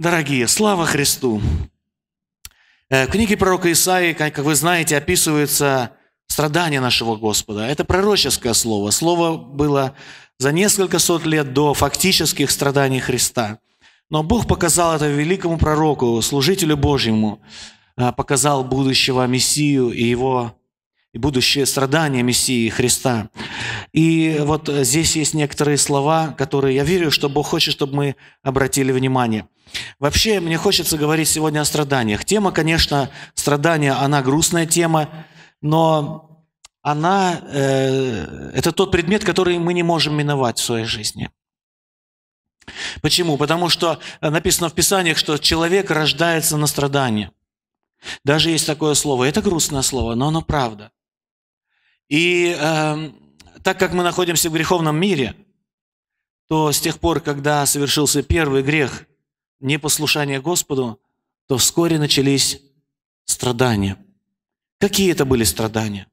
Дорогие, слава Христу! Э, в книге пророка Исаии, как вы знаете, описывается страдание нашего Господа. Это пророческое слово. Слово было за несколько сот лет до фактических страданий Христа. Но Бог показал это великому пророку, служителю Божьему, э, показал будущего Мессию и его и будущее страдания Мессии Христа. И вот э, здесь есть некоторые слова, которые я верю, что Бог хочет, чтобы мы обратили внимание. Вообще, мне хочется говорить сегодня о страданиях. Тема, конечно, страдания, она грустная тема, но она, э, это тот предмет, который мы не можем миновать в своей жизни. Почему? Потому что э, написано в Писаниях, что человек рождается на страдания. Даже есть такое слово. Это грустное слово, но оно правда. И э, так как мы находимся в греховном мире, то с тех пор, когда совершился первый грех, непослушание Господу, то вскоре начались страдания. Какие это были страдания?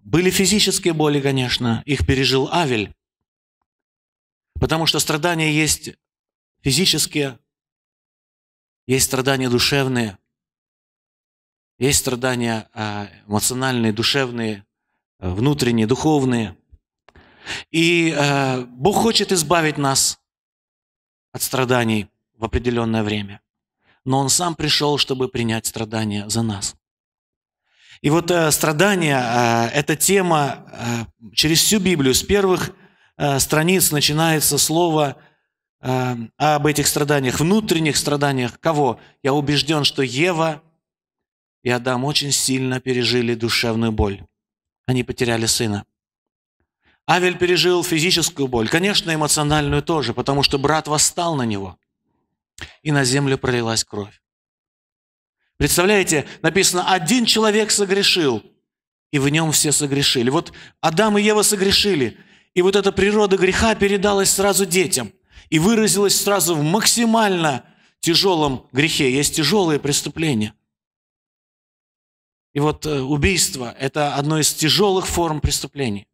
Были физические боли, конечно, их пережил Авель, потому что страдания есть физические, есть страдания душевные – есть страдания а, эмоциональные, душевные, а, внутренние, духовные. И а, Бог хочет избавить нас от страданий в определенное время. Но Он сам пришел, чтобы принять страдания за нас. И вот страдания – это тема через всю Библию. С первых страниц начинается слово об этих страданиях, внутренних страданиях. Кого? Я убежден, что Ева – и Адам очень сильно пережили душевную боль. Они потеряли сына. Авель пережил физическую боль, конечно, эмоциональную тоже, потому что брат восстал на него, и на землю пролилась кровь. Представляете, написано, один человек согрешил, и в нем все согрешили. Вот Адам и Ева согрешили, и вот эта природа греха передалась сразу детям и выразилась сразу в максимально тяжелом грехе. Есть тяжелые преступления – и вот э, убийство – это одно из тяжелых форм преступлений.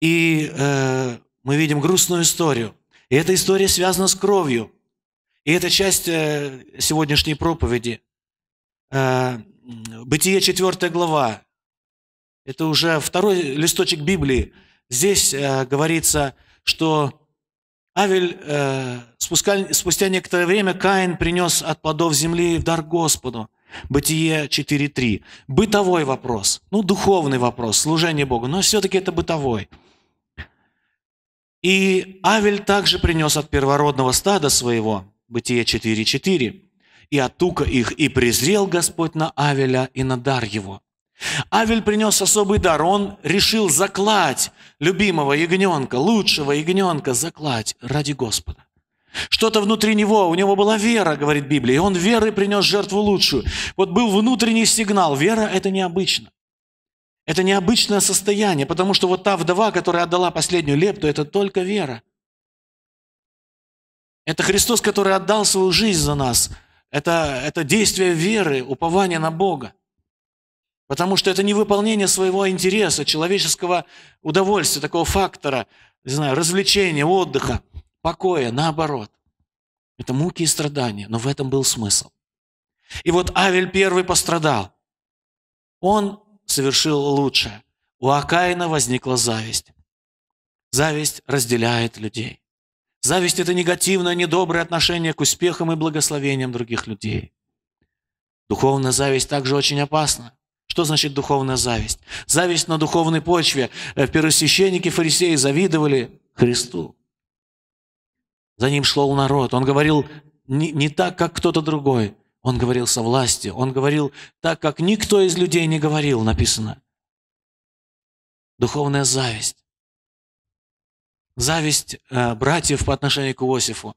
И э, мы видим грустную историю. И эта история связана с кровью. И это часть э, сегодняшней проповеди. Э, Бытие 4 глава. Это уже второй листочек Библии. Здесь э, говорится, что Авель, э, спускал, спустя некоторое время Каин принес от плодов земли в дар Господу. Бытие 4.3. Бытовой вопрос. Ну, духовный вопрос, служение Богу, но все-таки это бытовой. И Авель также принес от первородного стада своего, Бытие 4.4, и оттука их, и презрел Господь на Авеля и на дар его. Авель принес особый дар, он решил заклать любимого ягненка, лучшего ягненка, заклать ради Господа. Что-то внутри него, у него была вера, говорит Библия, и он верой принес жертву лучшую. Вот был внутренний сигнал, вера – это необычно. Это необычное состояние, потому что вот та вдова, которая отдала последнюю лепту, это только вера. Это Христос, который отдал свою жизнь за нас. Это, это действие веры, упование на Бога. Потому что это не выполнение своего интереса, человеческого удовольствия, такого фактора, не знаю, развлечения, отдыха – покоя, наоборот. Это муки и страдания, но в этом был смысл. И вот Авель первый пострадал. Он совершил лучшее. У Акаина возникла зависть. Зависть разделяет людей. Зависть – это негативное, недоброе отношение к успехам и благословениям других людей. Духовная зависть также очень опасна. Что значит духовная зависть? Зависть на духовной почве. в э, Первосвященники, фарисеи завидовали Христу. За ним шел народ. Он говорил не, не так, как кто-то другой. Он говорил со властью. Он говорил так, как никто из людей не говорил, написано. Духовная зависть. Зависть э, братьев по отношению к Иосифу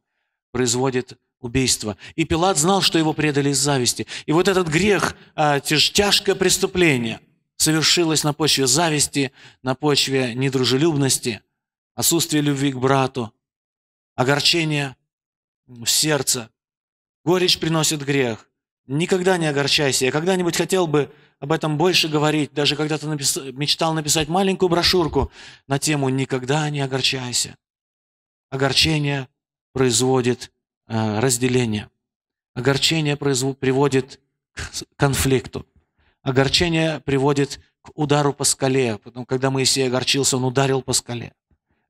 производит убийство. И Пилат знал, что его предали из зависти. И вот этот грех, э, тяжкое преступление, совершилось на почве зависти, на почве недружелюбности, отсутствия любви к брату – огорчение в сердце. Горечь приносит грех. Никогда не огорчайся. Я когда-нибудь хотел бы об этом больше говорить, даже когда ты напис... мечтал написать маленькую брошюрку на тему «Никогда не огорчайся». Огорчение производит э, разделение. Огорчение произв... приводит к конфликту. Огорчение приводит к удару по скале. Потом, когда Моисей огорчился, он ударил по скале,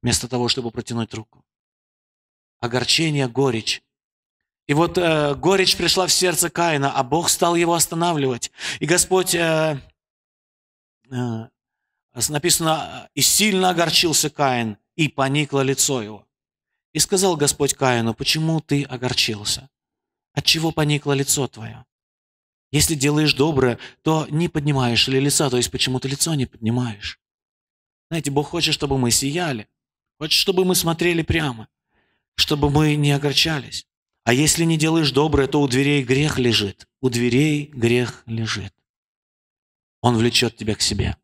вместо того, чтобы протянуть руку огорчение, горечь. И вот э, горечь пришла в сердце Каина, а Бог стал его останавливать. И Господь, э, э, написано, и сильно огорчился Каин, и поникло лицо его. И сказал Господь Каину, почему ты огорчился? От чего поникло лицо твое? Если делаешь доброе, то не поднимаешь ли лица, то есть почему ты лицо не поднимаешь? Знаете, Бог хочет, чтобы мы сияли, хочет, чтобы мы смотрели прямо – чтобы мы не огорчались. А если не делаешь доброе, то у дверей грех лежит. У дверей грех лежит. Он влечет тебя к себе.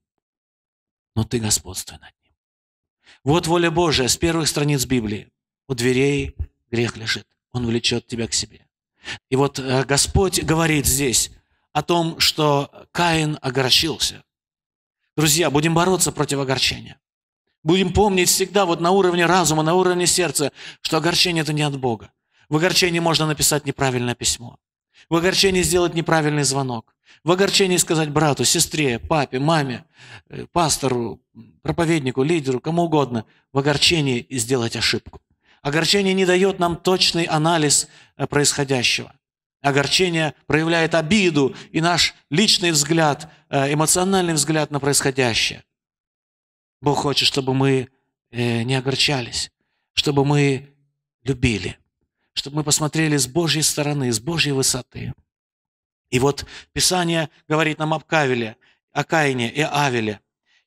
Но ты господствуй над ним. Вот воля Божия с первых страниц Библии. У дверей грех лежит. Он влечет тебя к себе. И вот э, Господь говорит здесь о том, что Каин огорчился. Друзья, будем бороться против огорчения. Будем помнить всегда вот на уровне разума, на уровне сердца, что огорчение – это не от Бога. В огорчении можно написать неправильное письмо. В огорчении сделать неправильный звонок. В огорчении сказать брату, сестре, папе, маме, э, пастору, проповеднику, лидеру, кому угодно. В огорчении сделать ошибку. Огорчение не дает нам точный анализ э, происходящего. Огорчение проявляет обиду и наш личный взгляд, э, эмоциональный взгляд на происходящее. Бог хочет, чтобы мы э, не огорчались, чтобы мы любили, чтобы мы посмотрели с Божьей стороны, с Божьей высоты. И вот Писание говорит нам об Кавеле, о Каине и Авеле.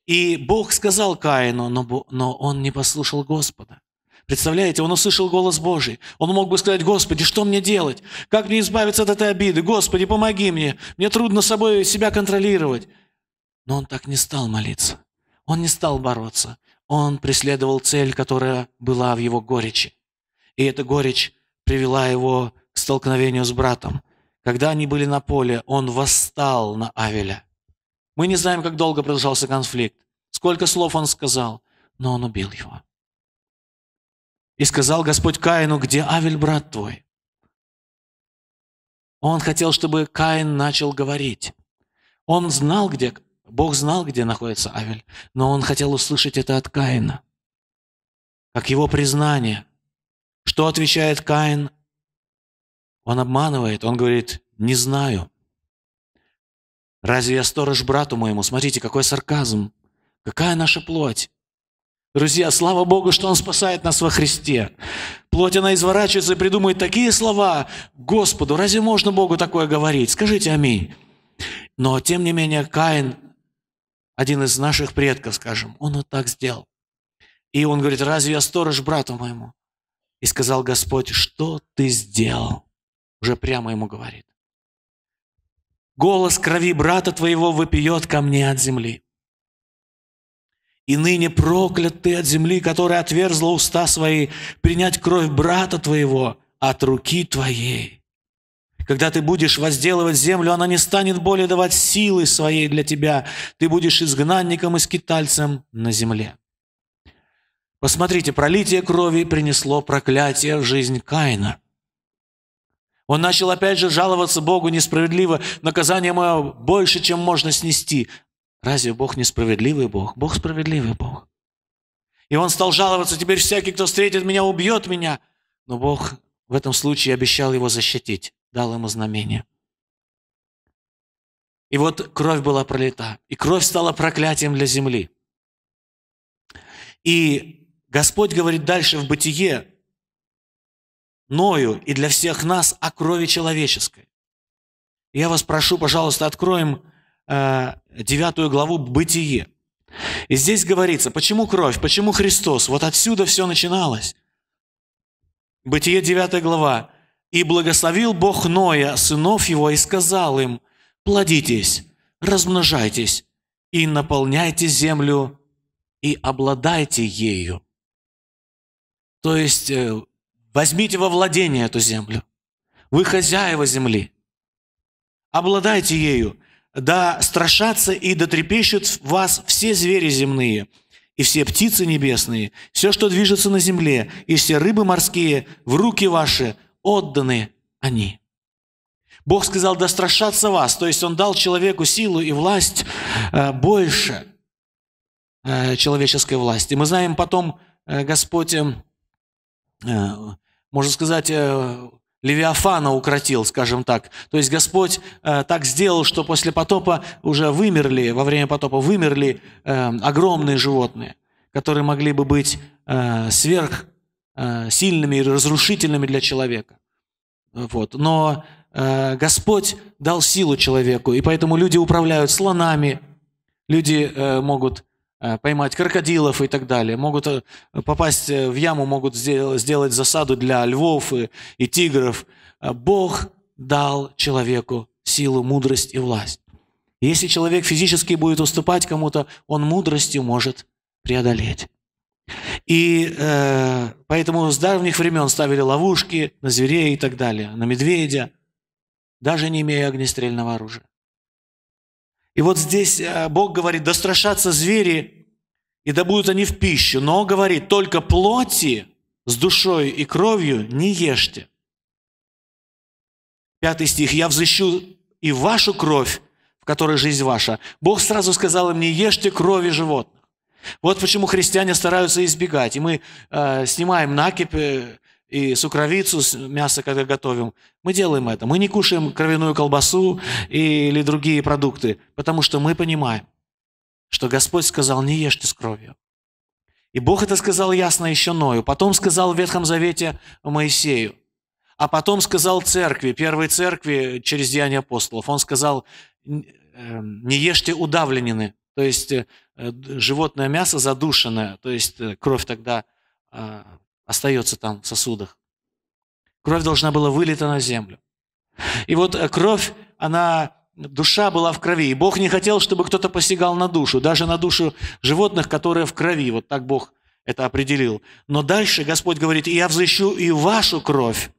И Бог сказал Каину, но, но он не послушал Господа. Представляете, он услышал голос Божий. Он мог бы сказать, Господи, что мне делать? Как мне избавиться от этой обиды? Господи, помоги мне. Мне трудно собой себя контролировать. Но он так не стал молиться. Он не стал бороться. Он преследовал цель, которая была в его горечи. И эта горечь привела его к столкновению с братом. Когда они были на поле, он восстал на Авеля. Мы не знаем, как долго продолжался конфликт, сколько слов он сказал, но он убил его. И сказал Господь Каину, где Авель, брат твой? Он хотел, чтобы Каин начал говорить. Он знал, где Бог знал, где находится Авель, но он хотел услышать это от Каина, как его признание. Что отвечает Каин? Он обманывает, он говорит, не знаю. Разве я сторож брату моему? Смотрите, какой сарказм. Какая наша плоть? Друзья, слава Богу, что Он спасает нас во Христе. Плоть, она изворачивается и придумает такие слова. Господу, разве можно Богу такое говорить? Скажите аминь. Но, тем не менее, Каин один из наших предков, скажем, он вот так сделал. И он говорит, разве я сторож брату моему? И сказал Господь, что ты сделал? Уже прямо ему говорит. Голос крови брата твоего выпьет ко мне от земли. И ныне проклят ты от земли, которая отверзла уста свои, принять кровь брата твоего от руки твоей. Когда ты будешь возделывать землю, она не станет более давать силы своей для тебя. Ты будешь изгнанником и скитальцем на земле. Посмотрите, пролитие крови принесло проклятие в жизнь Каина. Он начал опять же жаловаться Богу несправедливо. Наказание мое больше, чем можно снести. Разве Бог несправедливый Бог? Бог справедливый Бог. И он стал жаловаться, теперь всякий, кто встретит меня, убьет меня. Но Бог в этом случае обещал его защитить дал ему знамение. И вот кровь была пролита, и кровь стала проклятием для земли. И Господь говорит дальше в бытие Ною и для всех нас о крови человеческой. Я вас прошу, пожалуйста, откроем э, девятую главу «Бытие». И здесь говорится, почему кровь, почему Христос? Вот отсюда все начиналось. Бытие 9 глава, и благословил Бог Ноя, сынов его, и сказал им, «Плодитесь, размножайтесь и наполняйте землю, и обладайте ею». То есть э, возьмите во владение эту землю. Вы хозяева земли. Обладайте ею. Да страшатся и да трепещут вас все звери земные, и все птицы небесные, все, что движется на земле, и все рыбы морские, в руки ваши – отданы они. Бог сказал, да страшатся вас, то есть Он дал человеку силу и власть э, больше э, человеческой власти. Мы знаем потом, э, Господь, можно сказать, Левиафана укротил, скажем так. То есть Господь э, так сделал, что после потопа уже вымерли, во время потопа вымерли э, огромные животные, которые могли бы быть э, сверх Э, сильными и разрушительными для человека. Вот. Но э, Господь дал силу человеку, и поэтому люди управляют слонами, люди э, могут поймать крокодилов и так далее, могут попасть в яму, могут сделать засаду для львов и, тигров. Бог дал человеку силу, мудрость и власть. Если человек физически будет уступать кому-то, он мудростью может преодолеть. И э, поэтому с давних времен ставили ловушки на зверей и так далее, на медведя, даже не имея огнестрельного оружия. И вот здесь э, Бог говорит, да страшатся звери, и да будут они в пищу, но говорит, только плоти с душой и кровью не ешьте. Пятый стих. «Я взыщу и вашу кровь, в которой жизнь ваша». Бог сразу сказал им, не ешьте крови животных. Вот почему христиане стараются избегать. И мы э, снимаем накипи э, и сукровицу, мясо, когда готовим. Мы делаем это. Мы не кушаем кровяную колбасу или другие продукты, потому что мы понимаем, что Господь сказал, не ешьте с кровью. И Бог это сказал ясно еще Ною, потом сказал в Ветхом Завете Моисею, а потом сказал церкви, первой церкви через Деяния апостолов. Он сказал, э, не ешьте удавленины, то есть э, Э, животное мясо задушенное, то есть э, кровь тогда а, остается там в сосудах. Кровь должна была вылита на землю. И вот э, кровь, она, душа была в крови. И Бог не хотел, чтобы кто-то посягал на душу, даже на душу животных, которые в крови. Вот так Бог это определил. Но дальше Господь говорит, и я взыщу и вашу кровь,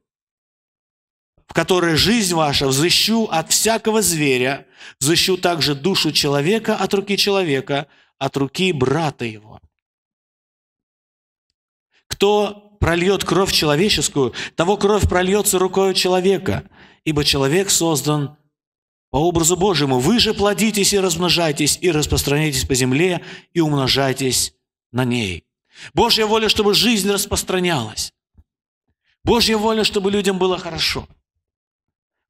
в которой жизнь ваша взыщу от всякого зверя, взыщу также душу человека от руки человека, от руки брата его. Кто прольет кровь человеческую, того кровь прольется рукой человека, ибо человек создан по образу Божьему. Вы же плодитесь и размножайтесь, и распространяйтесь по земле, и умножайтесь на ней. Божья воля, чтобы жизнь распространялась. Божья воля, чтобы людям было хорошо.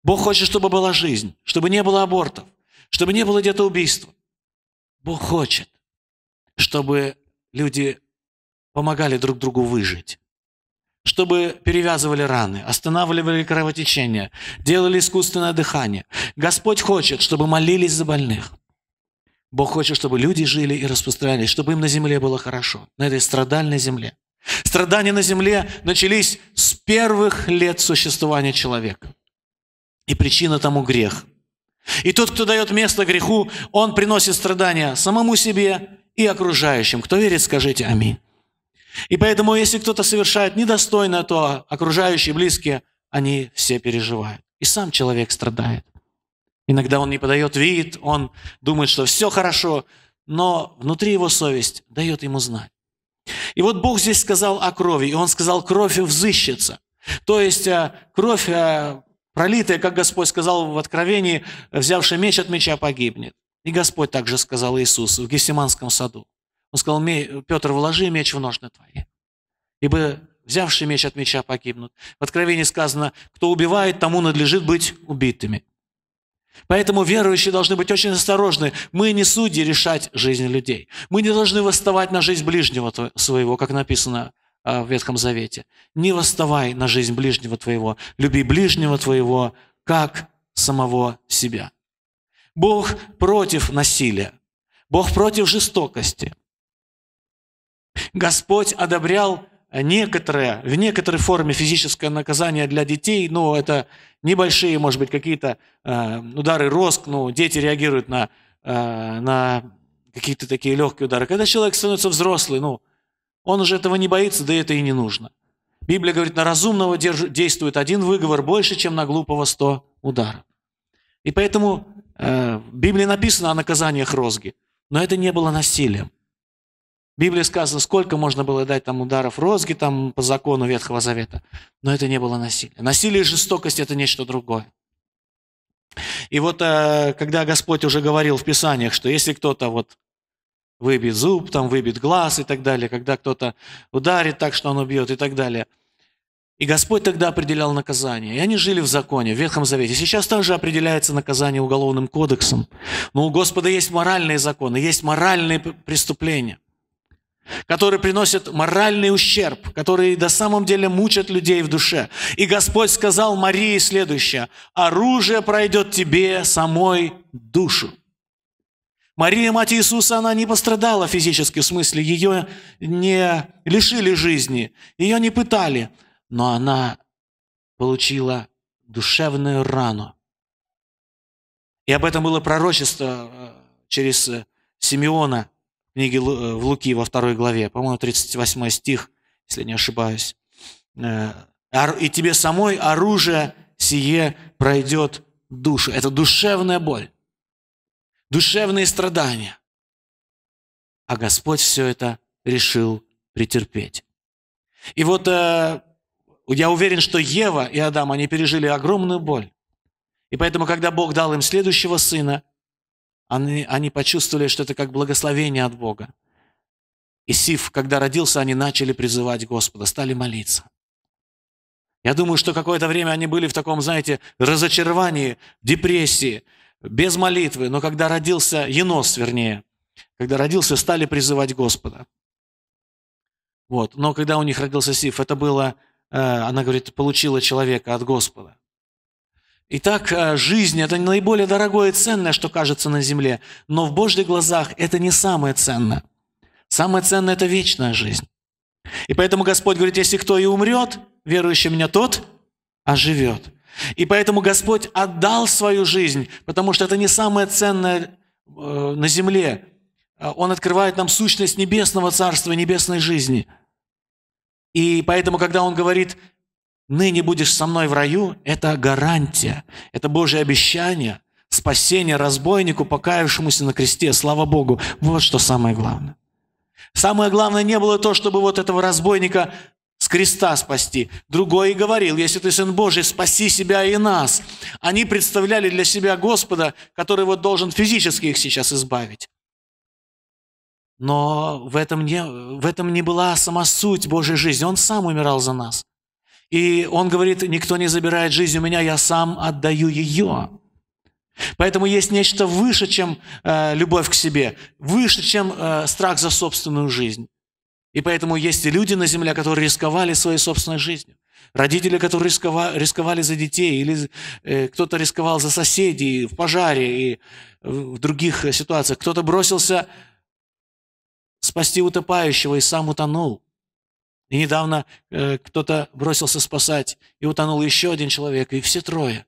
Бог хочет, чтобы была жизнь, чтобы не было абортов, чтобы не было где-то убийства, Бог хочет, чтобы люди помогали друг другу выжить чтобы перевязывали раны, останавливали кровотечение, делали искусственное дыхание. Господь хочет, чтобы молились за больных. Бог хочет, чтобы люди жили и распространялись, чтобы им на земле было хорошо, на этой страдальной земле. Страдания на земле начались с первых лет существования человека. И причина тому грех – и тот, кто дает место греху, он приносит страдания самому себе и окружающим. Кто верит, скажите аминь. И поэтому, если кто-то совершает недостойно, то окружающие, близкие, они все переживают. И сам человек страдает. Иногда он не подает вид, он думает, что все хорошо, но внутри его совесть дает ему знать. И вот Бог здесь сказал о крови, и Он сказал, кровь взыщется. То есть э, кровь э, пролитое, как Господь сказал в Откровении, взявший меч от меча погибнет. И Господь также сказал Иисусу в Гефсиманском саду. Он сказал, Петр, вложи меч в ножны твои, ибо взявший меч от меча погибнут. В Откровении сказано, кто убивает, тому надлежит быть убитыми. Поэтому верующие должны быть очень осторожны. Мы не судьи решать жизнь людей. Мы не должны восставать на жизнь ближнего своего, как написано а, в Ветхом Завете. «Не восставай на жизнь ближнего твоего, люби ближнего твоего, как самого себя». Бог против насилия. Бог против жестокости. Господь одобрял некоторое, в некоторой форме физическое наказание для детей, ну, это небольшие, может быть, какие-то э, удары роск, ну, дети реагируют на, э, на какие-то такие легкие удары. Когда человек становится взрослый, ну, он уже этого не боится, да это и не нужно. Библия говорит, на разумного действует один выговор больше, чем на глупого сто ударов. И поэтому э, в Библии написано о наказаниях розги, но это не было насилием. В Библии сказано, сколько можно было дать там ударов розги там, по закону Ветхого Завета, но это не было насилием. Насилие и жестокость – это нечто другое. И вот э, когда Господь уже говорил в Писаниях, что если кто-то вот выбит зуб, там выбит глаз и так далее, когда кто-то ударит так, что он убьет и так далее. И Господь тогда определял наказание. И они жили в законе, в Ветхом Завете. Сейчас также определяется наказание уголовным кодексом. Но ну, у Господа есть моральные законы, есть моральные преступления, которые приносят моральный ущерб, которые на самом деле мучат людей в душе. И Господь сказал Марии следующее, оружие пройдет тебе самой душу. Мария, мать Иисуса, она не пострадала физически, в смысле, ее не лишили жизни, ее не пытали, но она получила душевную рану. И об этом было пророчество э, через Симеона в книге э, в Луки во второй главе, по-моему, 38 стих, если не ошибаюсь. Э, «И тебе самой оружие сие пройдет душу». Это душевная боль душевные страдания. А Господь все это решил претерпеть. И вот э, я уверен, что Ева и Адам, они пережили огромную боль. И поэтому, когда Бог дал им следующего сына, они, они почувствовали, что это как благословение от Бога. И Сиф, когда родился, они начали призывать Господа, стали молиться. Я думаю, что какое-то время они были в таком, знаете, разочаровании, депрессии без молитвы, но когда родился Енос, вернее, когда родился, стали призывать Господа. Вот. Но когда у них родился Сиф, это было, э, она говорит, получила человека от Господа. Итак, э, жизнь – это не наиболее дорогое и ценное, что кажется на земле, но в Божьих глазах это не самое ценное. Самое ценное – это вечная жизнь. И поэтому Господь говорит, если кто и умрет, верующий в меня тот оживет. И поэтому Господь отдал свою жизнь, потому что это не самое ценное э, на земле. Э, Он открывает нам сущность небесного царства, небесной жизни. И поэтому, когда Он говорит, ныне будешь со мной в раю, это гарантия, это Божье обещание, спасение разбойнику, покаявшемуся на кресте, слава Богу. Вот что самое главное. Самое главное не было то, чтобы вот этого разбойника креста спасти. Другой и говорил, если ты Сын Божий, спаси себя и нас. Они представляли для себя Господа, который вот должен физически их сейчас избавить. Но в этом, не, в этом не была сама суть Божьей жизни. Он сам умирал за нас. И он говорит, никто не забирает жизнь у меня, я сам отдаю ее. Поэтому есть нечто выше, чем э, любовь к себе, выше, чем э, страх за собственную жизнь. И поэтому есть и люди на земле, которые рисковали своей собственной жизнью. Родители, которые рисковали, рисковали за детей, или э, кто-то рисковал за соседей в пожаре и в других э, ситуациях. Кто-то бросился спасти утопающего и сам утонул. И недавно э, кто-то бросился спасать, и утонул еще один человек, и все трое.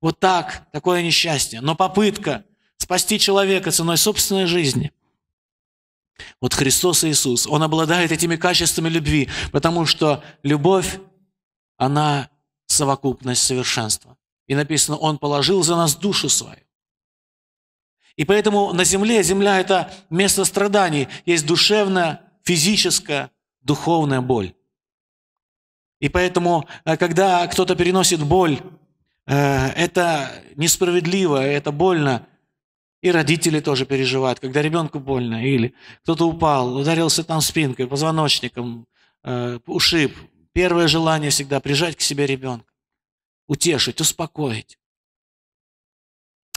Вот так, такое несчастье. Но попытка спасти человека ценой собственной жизни – вот Христос Иисус, Он обладает этими качествами любви, потому что любовь, она совокупность совершенства. И написано, Он положил за нас душу свою. И поэтому на земле, земля – это место страданий. Есть душевная, физическая, духовная боль. И поэтому, э, когда кто-то переносит боль, э, это несправедливо, это больно, и родители тоже переживают, когда ребенку больно, или кто-то упал, ударился там спинкой, позвоночником, э, ушиб. Первое желание всегда прижать к себе ребенка, утешить, успокоить.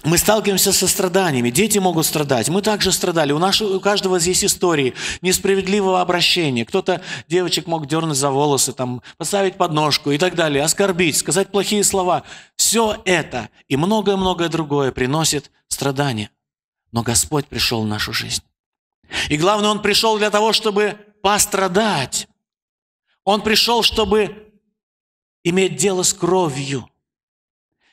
Мы сталкиваемся со страданиями. Дети могут страдать. Мы также страдали. У, нашего, у каждого здесь истории несправедливого обращения. Кто-то девочек мог дернуть за волосы, там, поставить подножку и так далее, оскорбить, сказать плохие слова. Все это и многое-многое другое приносит страдания. Но Господь пришел в нашу жизнь. И главное, Он пришел для того, чтобы пострадать. Он пришел, чтобы иметь дело с кровью.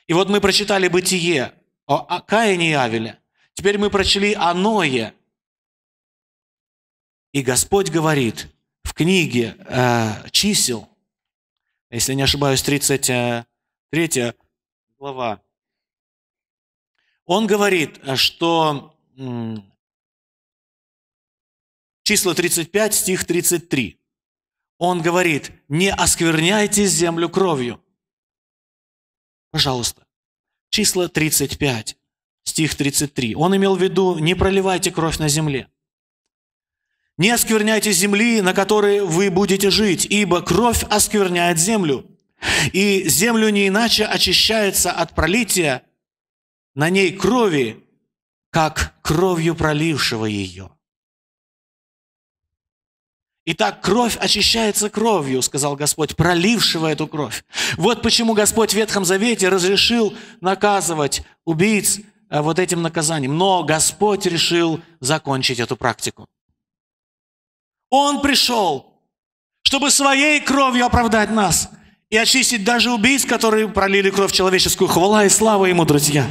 И вот мы прочитали «Бытие» о а-, Каине и Авеле. Теперь мы прочли о Ное. И Господь говорит в книге э, «Чисел», если не ошибаюсь, 33 слова. Он говорит, э, что число 35, стих 33. Он говорит, не оскверняйте землю кровью. Пожалуйста. Число 35, стих 33. Он имел в виду, не проливайте кровь на земле. Не оскверняйте земли, на которой вы будете жить, ибо кровь оскверняет землю, и землю не иначе очищается от пролития на ней крови, как кровью пролившего ее. Итак, кровь очищается кровью, сказал Господь, пролившего эту кровь. Вот почему Господь в Ветхом Завете разрешил наказывать убийц э, вот этим наказанием. Но Господь решил закончить эту практику. Он пришел, чтобы своей кровью оправдать нас – и очистить даже убийц, которые пролили кровь человеческую. Хвала и слава Ему, друзья.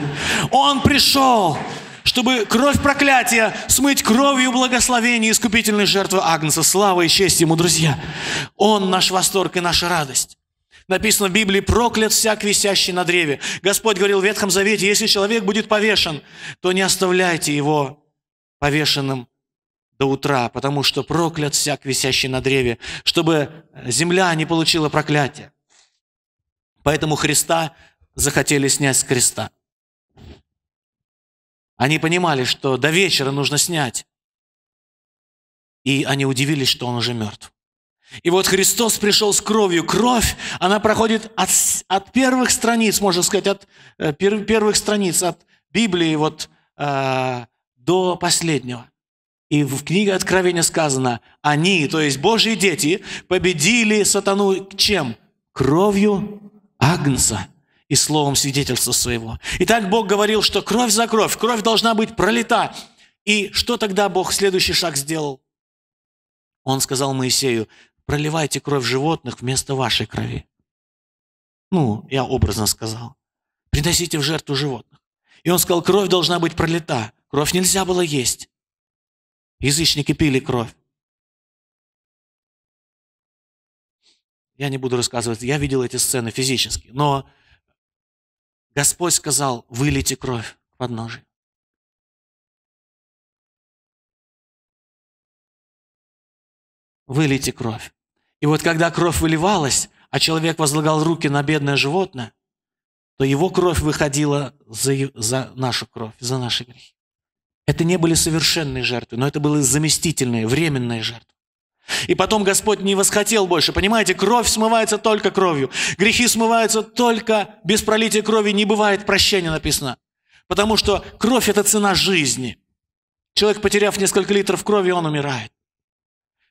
Он пришел, чтобы кровь проклятия смыть кровью благословения искупительной жертвы Агнца. Слава и честь Ему, друзья. Он наш восторг и наша радость. Написано в Библии, проклят всяк, висящий на древе. Господь говорил в Ветхом Завете, если человек будет повешен, то не оставляйте его повешенным до утра, потому что проклят всяк, висящий на древе, чтобы земля не получила проклятия. Поэтому Христа захотели снять с креста. Они понимали, что до вечера нужно снять. И они удивились, что он уже мертв. И вот Христос пришел с кровью. Кровь, она проходит от, от первых страниц, можно сказать, от э, пер, первых страниц, от Библии вот, э, до последнего. И в книге Откровения сказано, они, то есть Божьи дети, победили сатану чем? Кровью Агнца и словом свидетельства своего. Итак, Бог говорил, что кровь за кровь, кровь должна быть пролита. И что тогда Бог следующий шаг сделал? Он сказал Моисею, проливайте кровь животных вместо вашей крови. Ну, я образно сказал. Приносите в жертву животных. И он сказал, кровь должна быть пролита. Кровь нельзя было есть. Язычники пили кровь. Я не буду рассказывать, я видел эти сцены физически. Но Господь сказал, вылейте кровь к подножию. Вылейте кровь. И вот когда кровь выливалась, а человек возлагал руки на бедное животное, то его кровь выходила за, за нашу кровь, за наши грехи. Это не были совершенные жертвы, но это были заместительные, временные жертвы. И потом Господь не восхотел больше. Понимаете, кровь смывается только кровью. Грехи смываются только без пролития крови. Не бывает прощения, написано. Потому что кровь – это цена жизни. Человек, потеряв несколько литров крови, он умирает.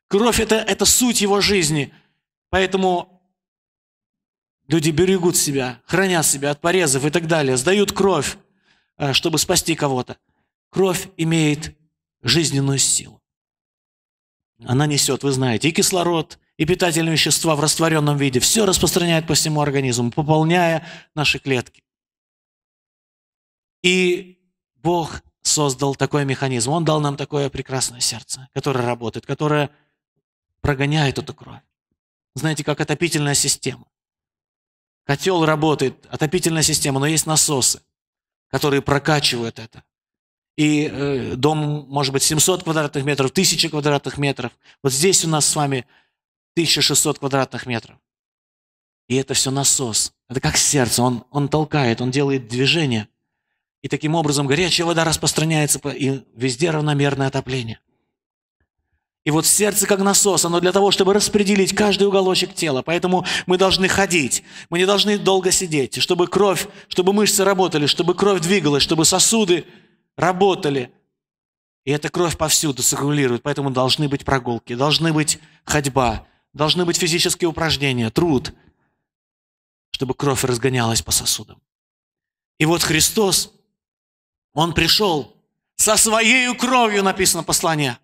Кровь это, – это суть его жизни. Поэтому люди берегут себя, хранят себя от порезов и так далее, сдают кровь, э, чтобы спасти кого-то. Кровь имеет жизненную силу она несет, вы знаете, и кислород, и питательные вещества в растворенном виде. Все распространяет по всему организму, пополняя наши клетки. И Бог создал такой механизм. Он дал нам такое прекрасное сердце, которое работает, которое прогоняет эту кровь. Знаете, как отопительная система. Котел работает, отопительная система, но есть насосы, которые прокачивают это и э, дом, может быть, 700 квадратных метров, 1000 квадратных метров. Вот здесь у нас с вами 1600 квадратных метров. И это все насос. Это как сердце. Он, он толкает, он делает движение. И таким образом горячая вода распространяется, и везде равномерное отопление. И вот сердце как насос, оно для того, чтобы распределить каждый уголочек тела. Поэтому мы должны ходить, мы не должны долго сидеть, чтобы кровь, чтобы мышцы работали, чтобы кровь двигалась, чтобы сосуды работали. И эта кровь повсюду циркулирует, поэтому должны быть прогулки, должны быть ходьба, должны быть физические упражнения, труд, чтобы кровь разгонялась по сосудам. И вот Христос, Он пришел со своей кровью, написано послание,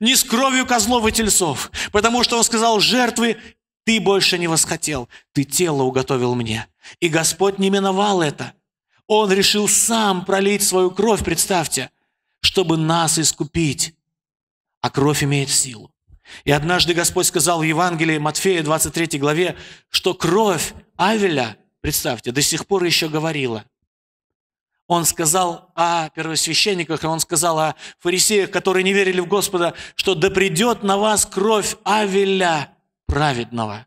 не с кровью козлов и тельцов, потому что Он сказал, жертвы ты больше не восхотел, ты тело уготовил мне. И Господь не миновал это. Он решил сам пролить свою кровь, представьте, чтобы нас искупить. А кровь имеет силу. И однажды Господь сказал в Евангелии Матфея 23 главе, что кровь Авеля, представьте, до сих пор еще говорила. Он сказал о первосвященниках, и он сказал о фарисеях, которые не верили в Господа, что да придет на вас кровь Авеля праведного.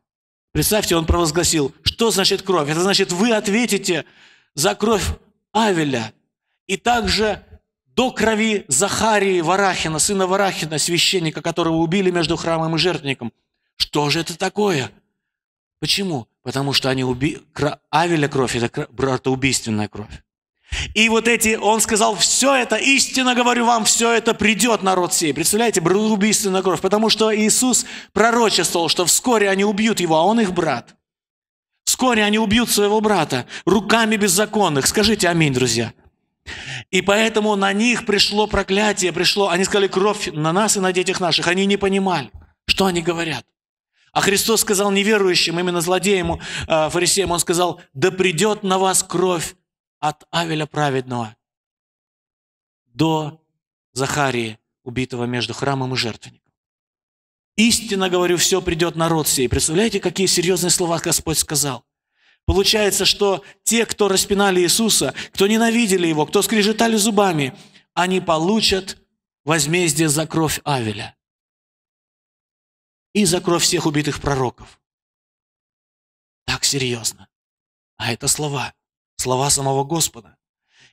Представьте, он провозгласил, что значит кровь? Это значит, вы ответите за кровь Авеля и также до крови Захарии Варахина, сына Варахина, священника, которого убили между храмом и жертвенником. Что же это такое? Почему? Потому что они уби... Авеля кровь – это братоубийственная кровь. И вот эти, он сказал, все это, истинно говорю вам, все это придет, народ сей. Представляете, братоубийственная кровь. Потому что Иисус пророчествовал, что вскоре они убьют его, а он их брат – Вскоре они убьют своего брата руками беззаконных. Скажите аминь, друзья. И поэтому на них пришло проклятие, пришло, они сказали, кровь на нас и на детях наших. Они не понимали, что они говорят. А Христос сказал неверующим, именно злодеям, э, фарисеям, Он сказал, да придет на вас кровь от Авеля праведного до Захарии, убитого между храмом и жертвенником. Истинно говорю, все придет народ сей. Представляете, какие серьезные слова Господь сказал? Получается, что те, кто распинали Иисуса, кто ненавидели Его, кто скрежетали зубами, они получат возмездие за кровь Авеля и за кровь всех убитых пророков. Так серьезно. А это слова, слова самого Господа.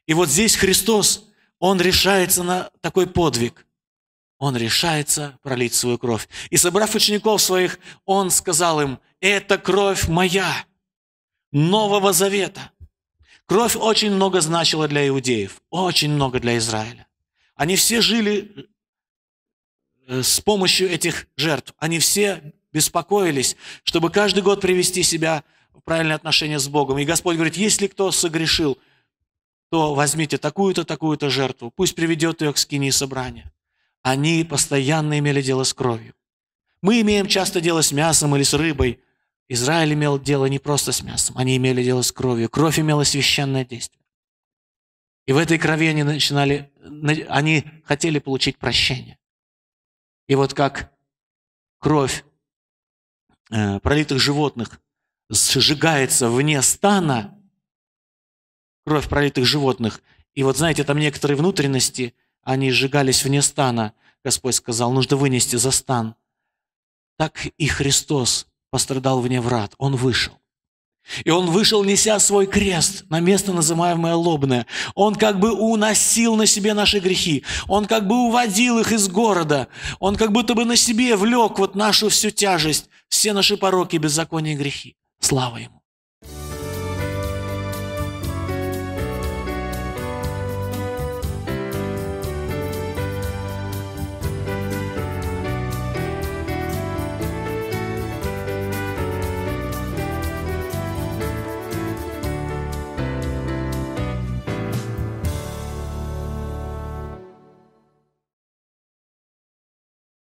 И вот здесь Христос, Он решается на такой подвиг. Он решается пролить свою кровь. И собрав учеников своих, Он сказал им, «Это кровь моя, Нового Завета. Кровь очень много значила для иудеев, очень много для Израиля. Они все жили э, с помощью этих жертв. Они все беспокоились, чтобы каждый год привести себя в правильное отношение с Богом. И Господь говорит, если кто согрешил, то возьмите такую-то, такую-то жертву, пусть приведет ее к скине собрания. Они постоянно имели дело с кровью. Мы имеем часто дело с мясом или с рыбой, Израиль имел дело не просто с мясом, они имели дело с кровью. Кровь имела священное действие. И в этой крови они начинали, они хотели получить прощение. И вот как кровь э, пролитых животных сжигается вне стана, кровь пролитых животных, и вот знаете, там некоторые внутренности, они сжигались вне стана, Господь сказал, нужно вынести за стан. Так и Христос пострадал вне врат, он вышел. И он вышел, неся свой крест на место, называемое Лобное. Он как бы уносил на себе наши грехи. Он как бы уводил их из города. Он как будто бы на себе влек вот нашу всю тяжесть, все наши пороки, беззакония и грехи. Слава Ему!